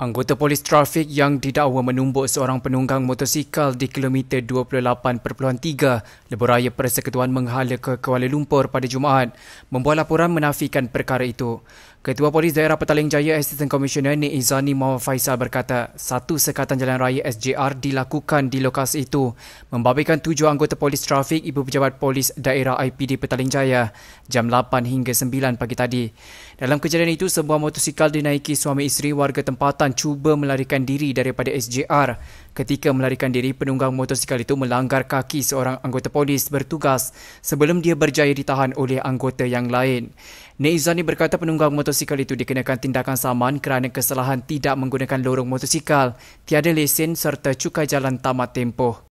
Anggota polis trafik yang didakwa menumbuk seorang penunggang motosikal di kilometer 28.3 lebuh raya Persekutuan Menghala ke Kuala Lumpur pada Jumaat membuat laporan menafikan perkara itu. Ketua Polis Daerah Petaling Jaya Assistant Commissioner Nik Izani Muhammad Faisal berkata satu sekatan jalan raya SJR dilakukan di lokasi itu membabitkan tujuh anggota polis trafik Ibu Pejabat Polis Daerah IPD Petaling Jaya jam 8 hingga 9 pagi tadi. Dalam kejadian itu, sebuah motosikal dinaiki suami isteri warga tempatan cuba melarikan diri daripada SJR. Ketika melarikan diri, penunggang motosikal itu melanggar kaki seorang anggota polis bertugas sebelum dia berjaya ditahan oleh anggota yang lain. Neizani berkata penunggang motosikal itu dikenakan tindakan saman kerana kesalahan tidak menggunakan lorong motosikal, tiada lesen serta cukai jalan tamat tempoh.